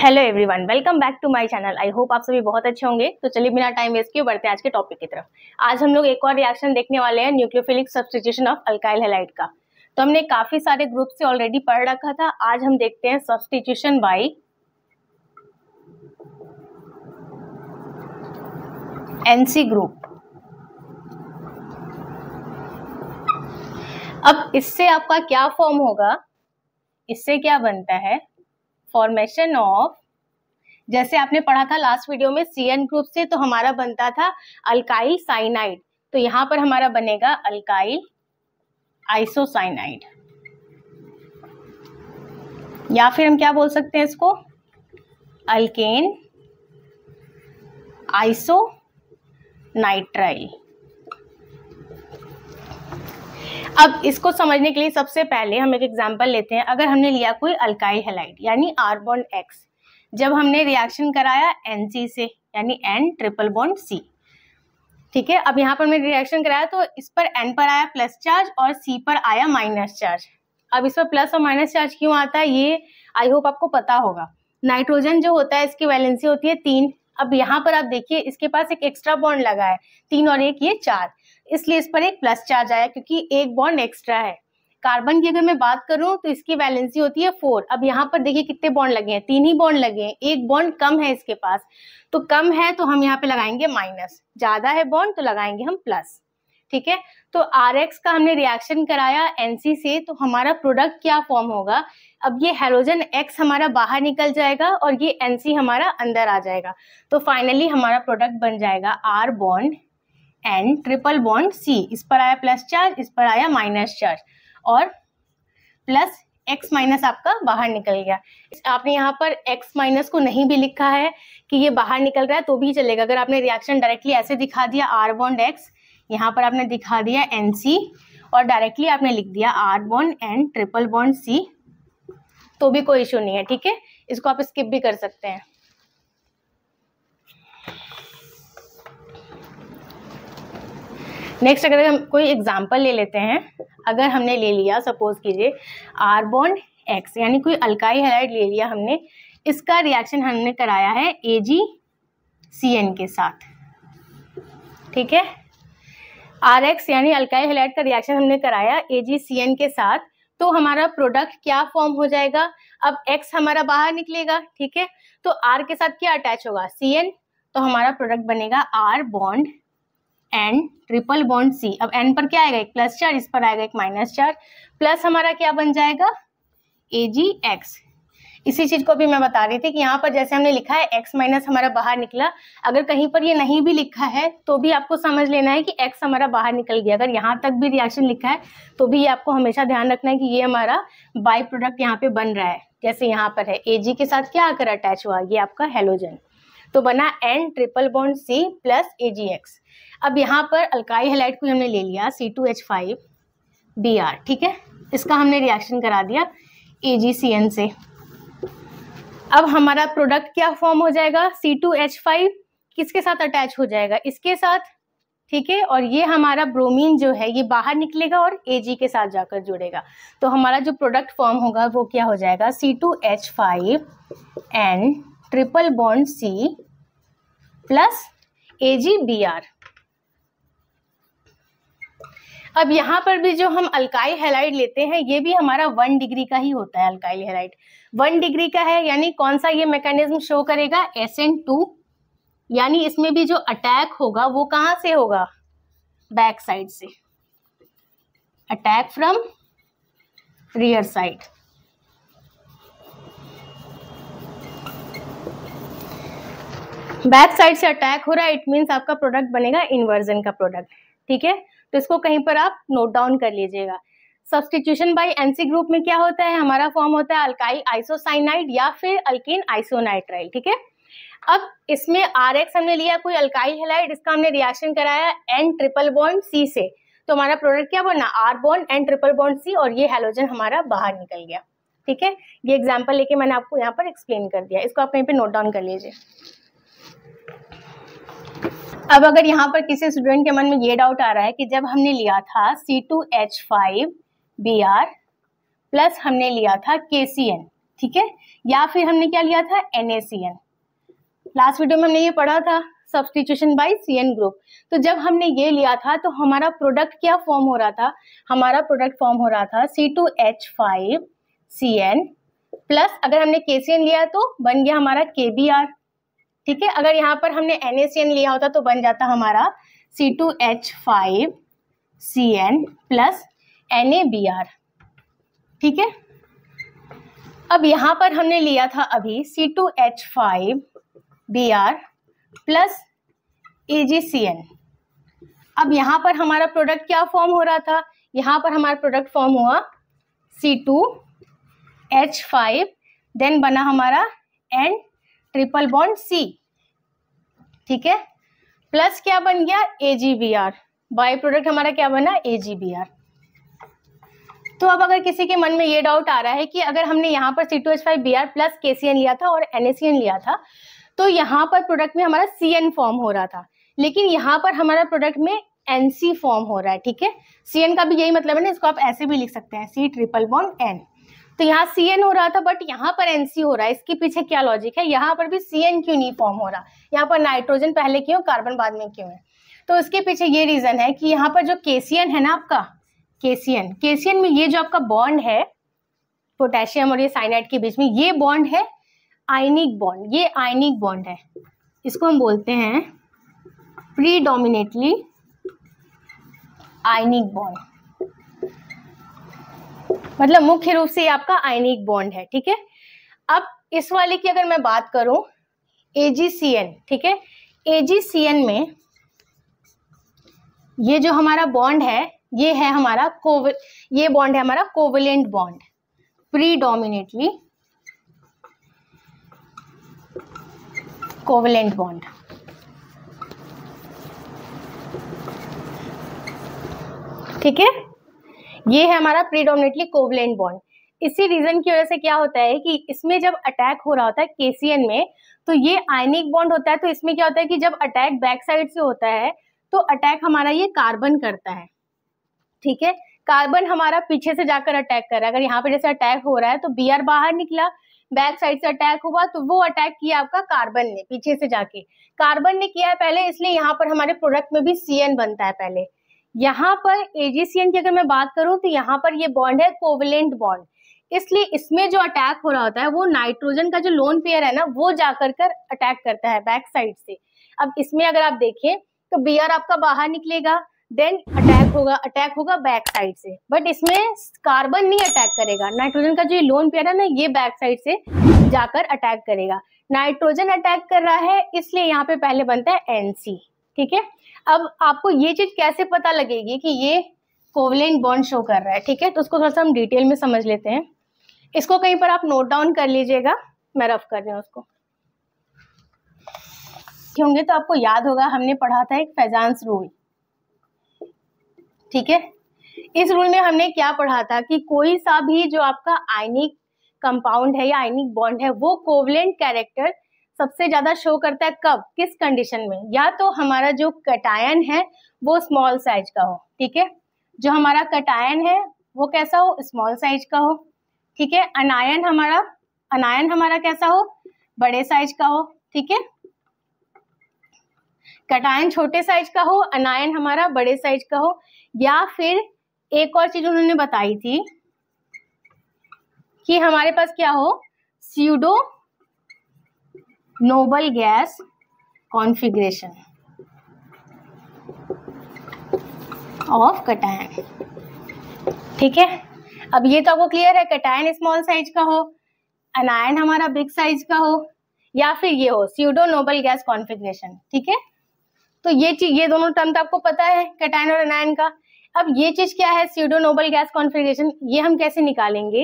hello everyone welcome back to my channel I hope आप सभी बहुत अच्छे होंगे तो चलिए बिना टाइम वेस्ट किए बढ़ते हैं आज के टॉपिक की तरफ आज हम लोग एक और रिएक्शन देखने वाले हैं nucleophilic substitution of alkyl halide का तो हमने काफी सारे ग्रुप से ऑलरेडी पढ़ रखा था आज हम देखते हैं सब्सटीट्यूशन बाई एनसी ग्रुप अब इससे आपका क्या फॉर्म होगा इससे क्या बनता है फॉर्मेशन ऑफ जैसे आपने पढ़ा था लास्ट वीडियो में सी एन ग्रुप से तो हमारा बनता था अल्काइल साइनाइड तो यहां पर हमारा बनेगा अल्काइल आइसोसाइनाइड या फिर हम क्या बोल सकते हैं इसको अल्केन आइसो नाइट्राइल अब इसको समझने के लिए सबसे पहले हम एक एग्जाम्पल लेते हैं अगर हमने लिया कोई अल्काई हेलाइट यानी आर बॉन्ड एक्स जब हमने रिएक्शन कराया एन से यानी एन ट्रिपल बॉन्ड सी ठीक है अब यहाँ पर मैंने रिएक्शन कराया तो इस पर एन पर आया प्लस चार्ज और सी पर आया माइनस चार्ज अब इस पर प्लस और माइनस चार्ज क्यों आता है ये आई होप आपको पता होगा नाइट्रोजन जो होता है इसकी वैलेंसी होती है तीन अब यहाँ पर आप देखिए इसके पास एक एक्स्ट्रा बॉन्ड लगा है तीन और एक ये चार इसलिए इस पर एक प्लस चार्ज आया क्योंकि एक बॉन्ड एक्स्ट्रा है कार्बन की अगर मैं बात करूं तो इसकी वैलेंसी होती है फोर अब यहाँ पर देखिए कितने बॉन्ड लगे हैं तीन ही बॉन्ड लगे हैं एक बॉन्ड कम है इसके पास तो कम है तो हम यहाँ पे लगाएंगे माइनस ज्यादा है बॉन्ड तो लगाएंगे हम प्लस ठीक है तो आर का हमने रिएक्शन कराया एनसी से तो हमारा प्रोडक्ट क्या फॉर्म होगा अब ये हेलोजन एक्स हमारा बाहर निकल जाएगा और ये एनसी हमारा अंदर आ जाएगा तो फाइनली हमारा प्रोडक्ट बन जाएगा R bond and triple bond C इस पर आया प्लस चार्ज इस पर आया माइनस चार्ज और प्लस एक्स माइनस आपका बाहर निकल गया आपने यहाँ पर एक्स माइनस को नहीं भी लिखा है कि ये बाहर निकल रहा है तो भी चलेगा अगर आपने रिएक्शन डायरेक्टली ऐसे दिखा दिया आर बॉन्ड एक्स यहाँ पर आपने दिखा दिया एन सी और डायरेक्टली आपने लिख दिया R bond and triple bond C तो भी कोई इशू नहीं है ठीक है इसको आप स्किप भी कर सकते हैं नेक्स्ट अगर हम कोई एग्जाम्पल ले लेते हैं अगर हमने ले लिया सपोज कीजिए आर बॉन्ड एक्स यानी कोई अल्काई हेलाइड ले लिया हमने इसका रिएक्शन हमने कराया है ए जी सी एन के साथ ठीक है आर एक्स यानी अल्काई हेलाइड का रिएक्शन हमने कराया ए जी सी एन के साथ तो हमारा प्रोडक्ट क्या फॉर्म हो जाएगा अब एक्स हमारा बाहर निकलेगा ठीक है तो आर के साथ क्या अटैच होगा सी एन तो हमारा प्रोडक्ट बनेगा R bond N triple bond C अब एन पर क्या आएगा एक प्लस चार इस पर आएगा एक माइनस चार प्लस हमारा क्या बन जाएगा ए जी एक्स इसी चीज को भी मैं बता रही थी कि यहाँ पर जैसे हमने लिखा है x माइनस हमारा बाहर निकला अगर कहीं पर ये नहीं भी लिखा है तो भी आपको समझ लेना है कि x हमारा बाहर निकल गया अगर यहाँ तक भी रिएक्शन लिखा है तो भी ये आपको हमेशा ध्यान रखना है कि ये हमारा बाई प्रोडक्ट यहाँ पे बन रहा है जैसे यहाँ पर है ए के साथ क्या आकर अटैच हुआ ये आपका हेलोजन तो बना N triple bond C plus A G X अब यहाँ पर अल्काई हेलाइट को हमने ले लिया C two H five B R ठीक है इसका हमने रिएक्शन करा दिया ए जी सी एन से अब हमारा प्रोडक्ट क्या फॉर्म हो जाएगा सी टू एच फाइव किसके साथ अटैच हो जाएगा इसके साथ ठीक है और ये हमारा ब्रोमीन जो है ये बाहर निकलेगा और ए के साथ जाकर जुड़ेगा तो हमारा जो प्रोडक्ट फॉर्म होगा वो क्या हो जाएगा C two H five N triple bond C plus A G B R अब यहाँ पर भी जो हम अल्काई हेलाइड लेते हैं ये भी हमारा वन डिग्री का ही होता है अल्काई हेलाइड वन डिग्री का है यानी कौन सा ये मैकेनिज्म शो करेगा एस एन टू यानी इसमें भी जो अटैक होगा वो कहाँ से होगा बैक साइड से attack from rear side back side से अटैक हो रहा है इट मीन्स आपका प्रोडक्ट बनेगा इन्वर्जन का प्रोडक्ट ठीक है तो इसको कहीं पर आप नोट डाउन कर लीजिएगा सब्सटीट्यूशन बाई एनसी ग्रुप में क्या होता है हमारा फॉर्म होता है अल्काई आइसोसाइनाइड या फिर अल्किन आइसोनाइट्राइल ठीक है अब इसमें आर एक्स हमने लिया कोई अल्काई हेलाइड इसका हमने रिएक्शन कराया एन ट्रिपल बॉन्ड सी से तो हमारा प्रोडक्ट क्या बना R bond N triple bond C और ये हेलोजन हमारा बाहर निकल गया ठीक है ये एग्जाम्पल लेके मैंने आपको यहाँ पर एक्सप्लेन कर दिया इसको आप कहीं पर नोट डाउन कर लीजिए अब अगर यहाँ पर किसी स्टूडेंट के मन में ये डाउट आ रहा है कि जब हमने लिया था C two H five B R plus हमने लिया था के सी एन ठीक है या फिर हमने क्या लिया था N A C N last video में हमने ये पढ़ा था substitution by C N group तो जब हमने ये लिया था तो हमारा प्रोडक्ट क्या फॉर्म हो रहा था हमारा प्रोडक्ट फॉर्म हो रहा था C two H five C N plus अगर हमने के सी एन लिया तो बन गया हमारा के बी आर ठीक है अगर यहाँ पर हमने एन लिया होता तो बन जाता हमारा C two H five C N plus N A B R ठीक है अब यहाँ पर हमने लिया था अभी C two H five B R plus A G C N अब यहाँ पर हमारा प्रोडक्ट क्या फॉर्म हो रहा था यहाँ पर हमारा प्रोडक्ट फॉर्म हुआ C two H five then बना हमारा एन ट्रिपल बॉन्ड सी ठीक है प्लस क्या बन गया A G B R byproduct हमारा क्या बना ए जी बी आर तो अब अगर किसी के मन में ये डाउट आ रहा है कि अगर हमने यहाँ पर C two H five B R plus K C N लिया था और एन ए सी एन लिया था तो यहाँ पर प्रोडक्ट में हमारा सी एन फॉर्म हो रहा था लेकिन यहाँ पर हमारा प्रोडक्ट में एन सी फॉर्म हो रहा है ठीक है सी एन का भी यही मतलब है ना इसको आप ऐसे भी लिख सकते हैं सी ट्रिपल बॉन्ड एन तो यहाँ सी एन हो रहा था बट यहाँ पर एनसी हो रहा है इसके पीछे क्या लॉजिक है यहाँ पर भी सी एन क्यों नहीं फॉर्म हो रहा यहाँ पर नाइट्रोजन पहले क्यों कार्बन बाद में क्यों है तो इसके पीछे ये रीजन है कि यहाँ पर जो केसियन है ना आपका केसियन केसियन में ये जो आपका बॉन्ड है पोटेशियम और ये साइनाइड के बीच में ये बॉन्ड है आयनिक बॉन्ड ये आयनिक बॉन्ड है इसको हम बोलते हैं प्रीडोमिनेटली आयनिक बॉन्ड मतलब मुख्य रूप से आपका आयनिक बॉन्ड है ठीक है अब इस वाले की अगर मैं बात करूं एजीसीएन ठीक है एजीसीएन में ये जो हमारा बॉन्ड है ये है हमारा कोवल ये बॉन्ड है हमारा covalent bond predominantly covalent bond ठीक है ये है हमारा प्रीडोमिनेटली कोवलेंट बॉन्ड इसी रीजन की वजह से क्या होता है कि इसमें जब अटैक हो रहा होता है केसीएन में तो ये आयनिक बॉन्ड होता है तो इसमें क्या होता है कि जब अटैक बैक साइड से होता है तो अटैक हमारा ये कार्बन करता है ठीक है कार्बन हमारा पीछे से जाकर अटैक कर रहा है अगर यहाँ पे जैसे अटैक हो रहा है तो बी बाहर निकला बैक साइड से अटैक हुआ तो वो अटैक किया आपका कार्बन ने पीछे से जाके कार्बन ने किया है पहले इसलिए यहाँ पर हमारे प्रोडक्ट में भी सी बनता है पहले यहाँ पर एजीसीएन की अगर मैं बात करूं तो यहाँ पर ये बॉन्ड है कोवलेंट बॉन्ड इसलिए इसमें जो अटैक हो रहा होता है वो नाइट्रोजन का जो लोन पेयर है ना वो जाकर कर अटैक करता है बैक साइड से अब इसमें अगर आप देखें तो बियर आपका बाहर निकलेगा देन अटैक होगा अटैक होगा बैक साइड से बट इसमें कार्बन नहीं अटैक करेगा नाइट्रोजन का जो लोन पेयर है ना ये बैक साइड से जाकर अटैक करेगा नाइट्रोजन अटैक कर रहा है इसलिए यहाँ पे पहले बनता है एनसी ठीक है अब आपको ये चीज कैसे पता लगेगी कि ये कोवलेंट बॉन्ड शो कर रहा है ठीक है तो उसको थोड़ा सा हम डिटेल में समझ लेते हैं इसको कहीं पर आप नोट डाउन कर लीजिएगा मैं रफ कर रही हूँ उसको होंगे तो आपको याद होगा हमने पढ़ा था एक फैजांस रूल ठीक है इस रूल में हमने क्या पढ़ा था कि कोई सा भी जो आपका आयनिक कंपाउंड है या आयनिक बॉन्ड है वो कोवलेंट कैरेक्टर सबसे ज्यादा शो करता है कब किस कंडीशन में या तो हमारा जो कटायन है वो स्मॉल साइज का हो ठीक है जो हमारा कटायन है वो कैसा हो स्मॉल साइज का हो ठीक है अनायन हमारा अनायन हमारा कैसा हो बड़े साइज का हो ठीक है कटायन छोटे साइज का हो अनायन हमारा बड़े साइज का हो या फिर एक और चीज उन्होंने बताई थी कि हमारे पास क्या हो pseudo noble gas configuration of cation ठीक है अब ये तो आपको क्लियर है कटायन स्मॉल साइज का हो अनायन हमारा बिग साइज का हो या फिर ये हो सीडो नोबल गैस कॉन्फिग्रेशन ठीक है तो ये चीज ये दोनों टर्म तो आपको पता है कटायन और अनायन का अब ये चीज क्या है सीडो नोबल गैस कॉन्फ़िगरेशन ये हम कैसे निकालेंगे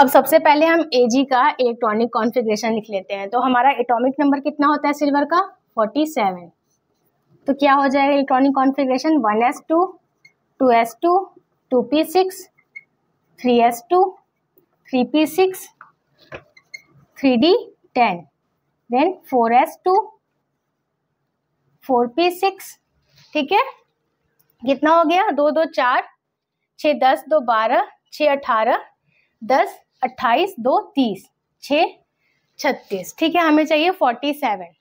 अब सबसे पहले हम ए का इलेक्ट्रॉनिक कॉन्फ़िगरेशन लिख लेते हैं तो हमारा एटॉमिक नंबर कितना होता है सिल्वर का 47 तो क्या हो जाएगा electronic configuration 1s2 2s2 2p6 3s2 3p6 3d10 then 4s2 4p6 ठीक है कितना हो गया दो दो चार छ दस दो बारह छ अठारह दस अट्ठाईस दो तीस छ छत्तीस ठीक है हमें चाहिए फोर्टी सेवन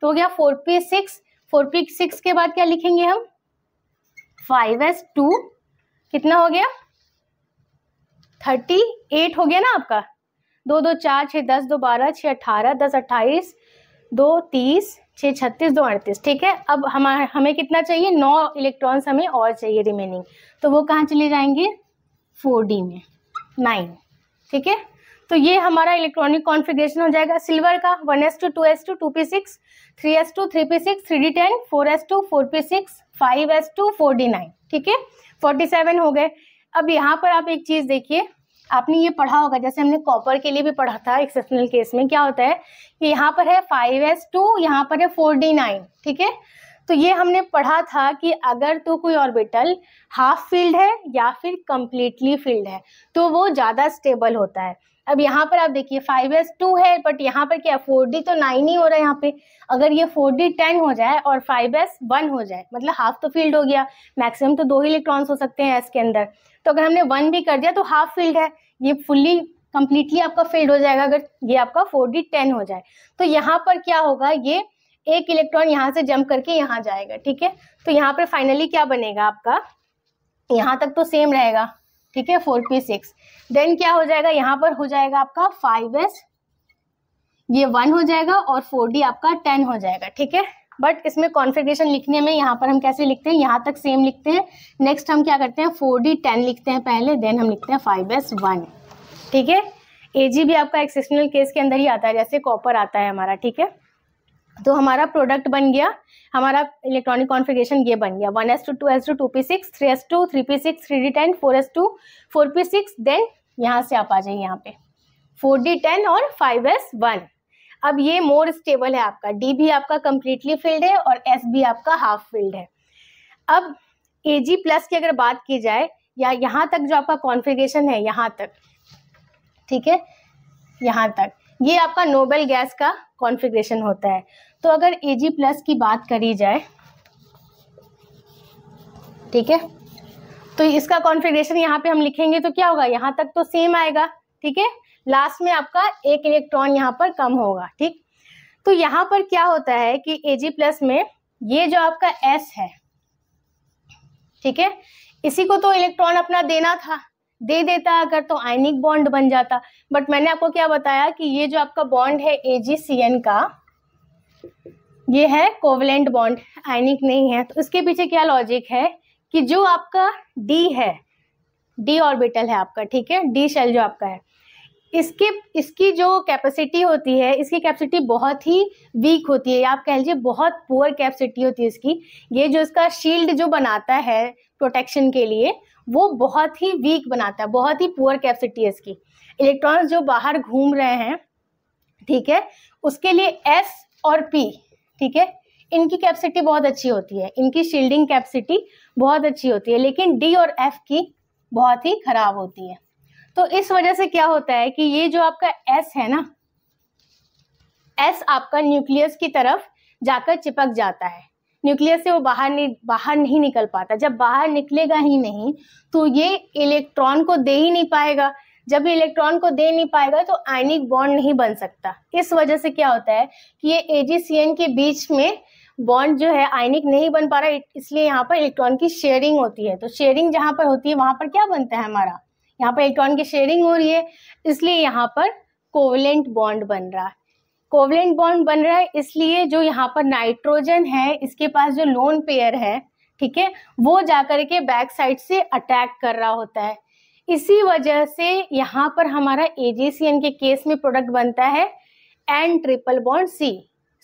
तो हो गया four P six four P six के बाद क्या लिखेंगे हम फाइव एस टू कितना हो गया थर्टी एट हो गया ना आपका दो दो चार छः दस दो बारह छः अठारह दस अट्ठाईस दो तीस छः छत्तीस दो अड़तीस ठीक है अब हमारा हमें कितना चाहिए नौ इलेक्ट्रॉन्स हमें और चाहिए रिमेनिंग तो वो कहाँ चले जाएंगे फोर डी में नाइन ठीक है तो ये हमारा इलेक्ट्रॉनिक कॉन्फ़िगरेशन हो जाएगा सिल्वर का one S two two S two two P six three S two three P six three D ten four S two four P six five S two four D nine ठीक है forty seven हो गए अब यहाँ पर आप एक चीज़ देखिए आपने ये पढ़ा होगा जैसे हमने कॉपर के लिए भी पढ़ा था एक्सेप्शनल केस में क्या होता है कि यहाँ पर है फाइव एस टू यहाँ पर है फोर डी नाइन ठीक है तो ये हमने पढ़ा था कि अगर तो कोई ऑर्बिटल हाफ फील्ड है या फिर कम्प्लीटली फील्ड है तो वो ज़्यादा स्टेबल होता है अब यहाँ पर आप देखिए फाइव एस टू है बट यहाँ पर क्या फोर डी तो नाइन ही हो रहा है यहाँ पे अगर ये फोर डी टेन हो जाए और फाइव एस वन हो जाए मतलब हाफ तो फील्ड हो गया मैक्सिमम तो दो ही इलेक्ट्रॉन्स हो सकते हैं एस के अंदर तो अगर हमने वन भी कर दिया तो हाफ फील्ड है ये फुल्ली कंप्लीटली आपका फील्ड हो जाएगा अगर ये आपका फोर डी टेन हो जाए तो यहाँ पर क्या होगा ये एक इलेक्ट्रॉन यहाँ से जंप करके यहाँ जाएगा ठीक है तो यहाँ पर फाइनली क्या बनेगा आपका यहाँ तक तो सेम रहेगा ठीक है फोर पी सिक्स देन क्या हो जाएगा यहाँ पर हो जाएगा आपका फाइव एस ये वन हो जाएगा और फोर डी आपका टेन हो जाएगा ठीक है बट इसमें कॉन्फ़िगरेशन लिखने में यहाँ पर हम कैसे लिखते हैं यहाँ तक सेम लिखते हैं नेक्स्ट हम क्या करते हैं फोर डी टेन लिखते हैं पहले देन हम लिखते हैं फाइव एस वन ठीक है ए जी भी आपका एक्सेप्शनल केस के अंदर ही आता है जैसे कॉपर आता है हमारा ठीक है तो हमारा प्रोडक्ट बन गया हमारा इलेक्ट्रॉनिक कॉन्फ़िगरेशन ये बन गया one S two two S two two P six three S two three P six three D ten four S two four P six then यहाँ से आप आ जाइए यहाँ पे फोर डी टेन और फाइव एस वन अब ये मोर स्टेबल है आपका डी भी आपका कंप्लीटली फील्ड है और एस भी आपका हाफ फील्ड है अब ए जी प्लस की अगर बात की जाए या यहाँ तक जो आपका कॉन्फ़िगरेशन है यहाँ तक ठीक है यहाँ तक ये आपका नोबल गैस का कॉन्फ़िगरेशन होता है तो अगर जी प्लस की बात करी जाए ठीक है तो इसका कॉन्फ़िगरेशन यहाँ पे हम लिखेंगे तो क्या होगा यहाँ तक तो सेम आएगा ठीक है लास्ट में आपका एक इलेक्ट्रॉन यहाँ पर कम होगा ठीक तो यहाँ पर क्या होता है कि एजी प्लस में ये जो आपका एस है ठीक है इसी को तो इलेक्ट्रॉन अपना देना था दे देता अगर तो आयनिक बॉन्ड बन जाता बट मैंने आपको क्या बताया कि ये जो आपका बॉन्ड है ए का ये है कोवलेंट बॉन्ड आयनिक नहीं है तो उसके पीछे क्या लॉजिक है कि जो आपका डी है डी ऑर्बिटल है आपका ठीक है डी शेल जो आपका है इसके इसकी जो कैपेसिटी होती है इसकी कैपेसिटी बहुत ही वीक होती है आप कह लीजिए बहुत पुअर कैपेसिटी होती है इसकी ये जो इसका शील्ड जो बनाता है प्रोटेक्शन के लिए वो बहुत ही वीक बनाता है बहुत ही पुअर कैपेसिटी है इसकी इलेक्ट्रॉन्स जो बाहर घूम रहे हैं ठीक है उसके लिए एस और पी ठीक है इनकी कैपेसिटी बहुत अच्छी होती है इनकी शील्डिंग कैपेसिटी बहुत अच्छी होती है लेकिन डी और एफ की बहुत ही खराब होती है तो इस वजह से क्या होता है कि ये जो आपका एस है ना एस आपका न्यूक्लियस की तरफ जाकर चिपक जाता है न्यूक्लियस से वो बाहर नहीं बाहर नहीं निकल पाता जब बाहर निकलेगा ही नहीं तो ये इलेक्ट्रॉन को दे ही नहीं पाएगा जब इलेक्ट्रॉन को दे नहीं पाएगा तो आयनिक बॉन्ड नहीं बन सकता इस वजह से क्या होता है कि ये एजीसीएन के बीच में बॉन्ड जो है आयनिक नहीं बन पा रहा इसलिए यहाँ पर इलेक्ट्रॉन की शेयरिंग होती है तो शेयरिंग जहाँ पर होती है वहां पर क्या बनता है हमारा यहाँ पर इलेक्ट्रॉन की शेयरिंग हो रही है इसलिए यहाँ पर कोवलेंट बॉन्ड बन रहा है कोवलेंट बॉन्ड बन रहा है इसलिए जो यहाँ पर नाइट्रोजन है इसके पास जो लोन पेयर है ठीक है वो जाकर के बैक साइड से अटैक कर रहा होता है इसी वजह से यहाँ पर हमारा एजीसीएन के केस में प्रोडक्ट बनता है N triple bond C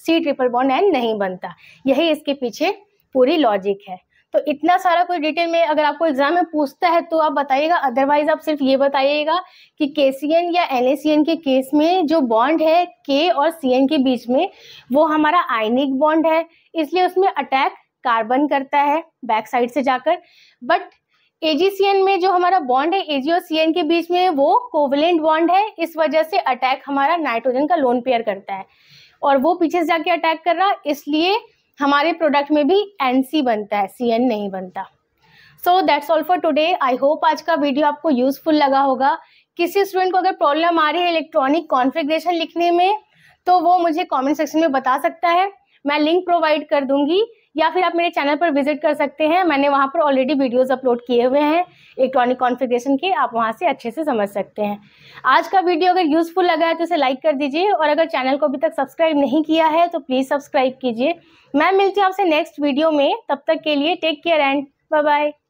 C triple bond N नहीं बनता यही इसके पीछे पूरी लॉजिक है तो इतना सारा कोई डिटेल में अगर आपको एग्जाम में पूछता है तो आप बताइएगा अदरवाइज आप सिर्फ ये बताइएगा कि के या एन के केस में जो बॉन्ड है के और सी के बीच में वो हमारा आयनिक बॉन्ड है इसलिए उसमें अटैक कार्बन करता है बैक साइड से जाकर बट एजीसीएन में जो हमारा बॉन्ड है एजी और सीएन के बीच में वो कोवलेंट बॉन्ड है इस वजह से अटैक हमारा नाइट्रोजन का लोन पेयर करता है और वो पीछे से जाके अटैक कर रहा इसलिए हमारे प्रोडक्ट में भी एन सी बनता है सी एन नहीं बनता so that's all for today I hope आज का वीडियो आपको यूजफुल लगा होगा किसी स्टूडेंट को अगर प्रॉब्लम आ रही है इलेक्ट्रॉनिक कॉन्फ़िगरेशन लिखने में तो वो मुझे कमेंट सेक्शन में बता सकता है मैं लिंक प्रोवाइड कर दूंगी या फिर आप मेरे चैनल पर विजिट कर सकते हैं मैंने वहाँ पर ऑलरेडी वीडियोस अपलोड किए हुए हैं इलेक्ट्रॉनिक कॉन्फ़िगरेशन के आप वहाँ से अच्छे से समझ सकते हैं आज का वीडियो अगर यूज़फुल लगा है तो इसे लाइक कर दीजिए और अगर चैनल को अभी तक सब्सक्राइब नहीं किया है तो प्लीज़ सब्सक्राइब कीजिए मैं मिलती हूँ आपसे नेक्स्ट वीडियो में तब तक के लिए take care and bye bye